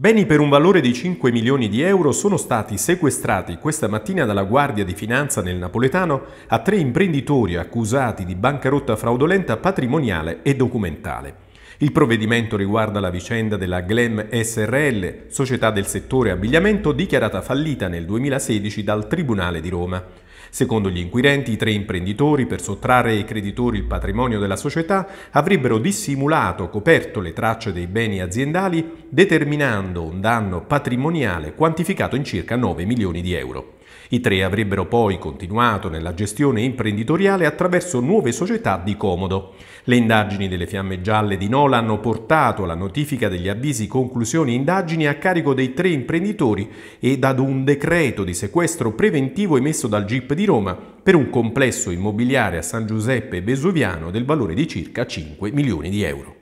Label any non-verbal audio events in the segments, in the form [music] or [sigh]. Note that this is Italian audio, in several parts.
Beni per un valore di 5 milioni di euro sono stati sequestrati questa mattina dalla Guardia di Finanza nel Napoletano a tre imprenditori accusati di bancarotta fraudolenta patrimoniale e documentale. Il provvedimento riguarda la vicenda della Glam SRL, società del settore abbigliamento dichiarata fallita nel 2016 dal Tribunale di Roma. Secondo gli inquirenti, i tre imprenditori, per sottrarre ai creditori il patrimonio della società, avrebbero dissimulato, coperto le tracce dei beni aziendali, determinando un danno patrimoniale quantificato in circa 9 milioni di euro. I tre avrebbero poi continuato nella gestione imprenditoriale attraverso nuove società di comodo. Le indagini delle fiamme gialle di Nola hanno portato alla notifica degli avvisi conclusioni indagini a carico dei tre imprenditori ed ad un decreto di sequestro preventivo emesso dal GP CIP di Roma per un complesso immobiliare a San Giuseppe Vesuviano del valore di circa 5 milioni di euro.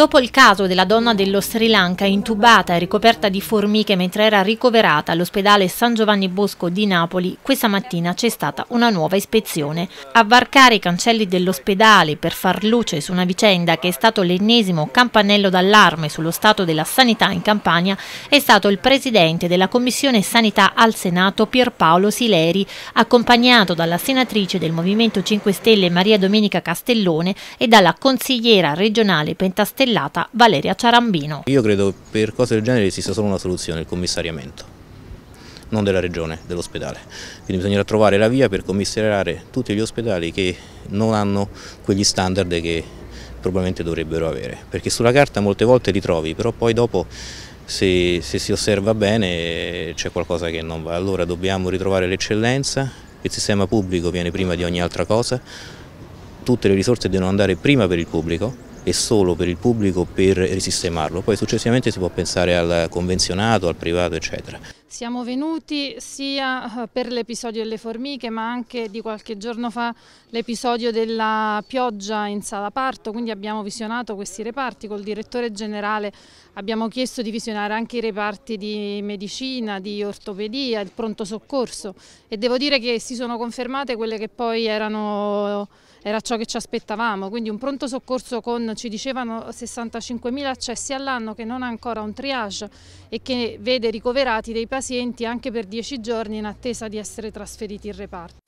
Dopo il caso della donna dello Sri Lanka intubata e ricoperta di formiche mentre era ricoverata all'ospedale San Giovanni Bosco di Napoli, questa mattina c'è stata una nuova ispezione. A varcare i cancelli dell'ospedale per far luce su una vicenda che è stato l'ennesimo campanello d'allarme sullo stato della sanità in Campania è stato il presidente della Commissione Sanità al Senato Pierpaolo Sileri, accompagnato dalla senatrice del Movimento 5 Stelle Maria Domenica Castellone e dalla consigliera regionale Pentastellone Martellata Valeria Ciarambino. Io credo che per cose del genere esista solo una soluzione, il commissariamento non della regione, dell'ospedale. Quindi bisognerà trovare la via per commissariare tutti gli ospedali che non hanno quegli standard che probabilmente dovrebbero avere, perché sulla carta molte volte li trovi, però poi dopo se, se si osserva bene c'è qualcosa che non va. Allora dobbiamo ritrovare l'eccellenza, il sistema pubblico viene prima di ogni altra cosa, tutte le risorse devono andare prima per il pubblico e solo per il pubblico per risistemarlo, poi successivamente si può pensare al convenzionato, al privato eccetera. Siamo venuti sia eh, per l'episodio delle formiche ma anche di qualche giorno fa l'episodio della pioggia in sala parto, quindi abbiamo visionato questi reparti col direttore generale, abbiamo chiesto di visionare anche i reparti di medicina, di ortopedia, il pronto soccorso e devo dire che si sono confermate quelle che poi erano era ciò che ci aspettavamo, quindi un pronto soccorso con, ci dicevano, 65.000 accessi all'anno che non ha ancora un triage e che vede ricoverati dei pazienti anche per 10 giorni in attesa di essere trasferiti in reparto.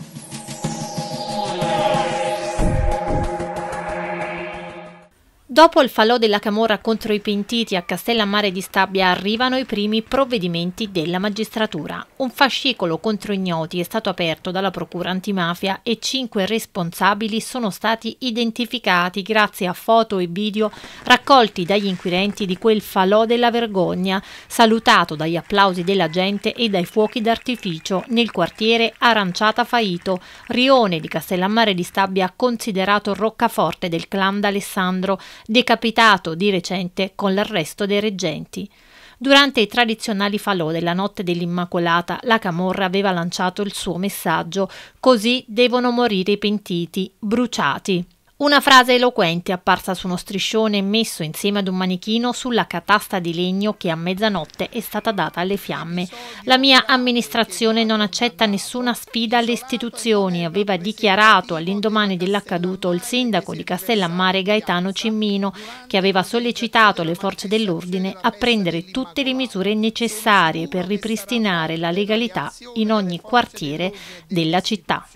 Dopo il falò della Camorra contro i pentiti a Castellammare di Stabia arrivano i primi provvedimenti della magistratura. Un fascicolo contro ignoti è stato aperto dalla Procura antimafia e cinque responsabili sono stati identificati grazie a foto e video raccolti dagli inquirenti di quel falò della vergogna, salutato dagli applausi della gente e dai fuochi d'artificio nel quartiere Aranciata Faito, rione di Castellammare di Stabia considerato roccaforte del clan d'Alessandro decapitato di recente con l'arresto dei reggenti. Durante i tradizionali falò della notte dell'Immacolata, la Camorra aveva lanciato il suo messaggio Così devono morire i pentiti, bruciati. Una frase eloquente apparsa su uno striscione messo insieme ad un manichino sulla catasta di legno che a mezzanotte è stata data alle fiamme. La mia amministrazione non accetta nessuna sfida alle istituzioni, aveva dichiarato all'indomani dell'accaduto il sindaco di Castellammare Gaetano Cimmino, che aveva sollecitato le forze dell'ordine a prendere tutte le misure necessarie per ripristinare la legalità in ogni quartiere della città.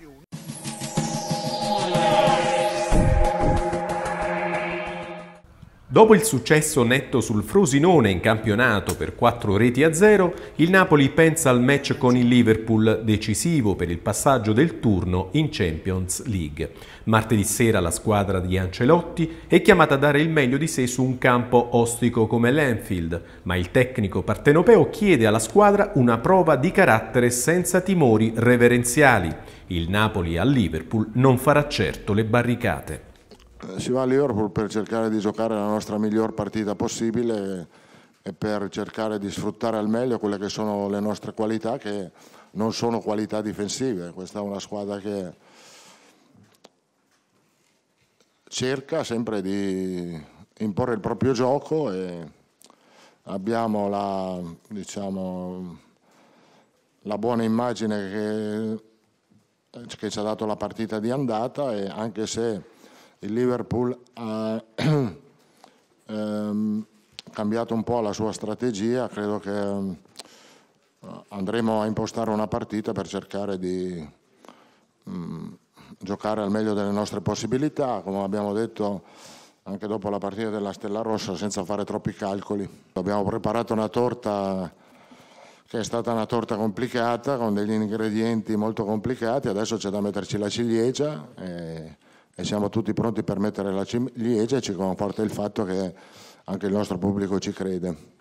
Dopo il successo netto sul Frosinone in campionato per 4 reti a 0, il Napoli pensa al match con il Liverpool decisivo per il passaggio del turno in Champions League. Martedì sera la squadra di Ancelotti è chiamata a dare il meglio di sé su un campo ostico come l'Enfield, ma il tecnico partenopeo chiede alla squadra una prova di carattere senza timori reverenziali. Il Napoli a Liverpool non farà certo le barricate. Eh, si va a Liverpool per cercare di giocare la nostra miglior partita possibile e per cercare di sfruttare al meglio quelle che sono le nostre qualità che non sono qualità difensive. Questa è una squadra che cerca sempre di imporre il proprio gioco e abbiamo la, diciamo, la buona immagine che, che ci ha dato la partita di andata e anche se il Liverpool ha [clears throat] ehm, cambiato un po' la sua strategia, credo che eh, andremo a impostare una partita per cercare di mh, mm, giocare al meglio delle nostre possibilità, come abbiamo detto anche dopo la partita della Stella Rossa, senza fare troppi calcoli. Abbiamo preparato una torta che è stata una torta complicata, con degli ingredienti molto complicati, adesso c'è da metterci la ciliegia. E e siamo tutti pronti per mettere la ciliegia e ci conforta il fatto che anche il nostro pubblico ci crede.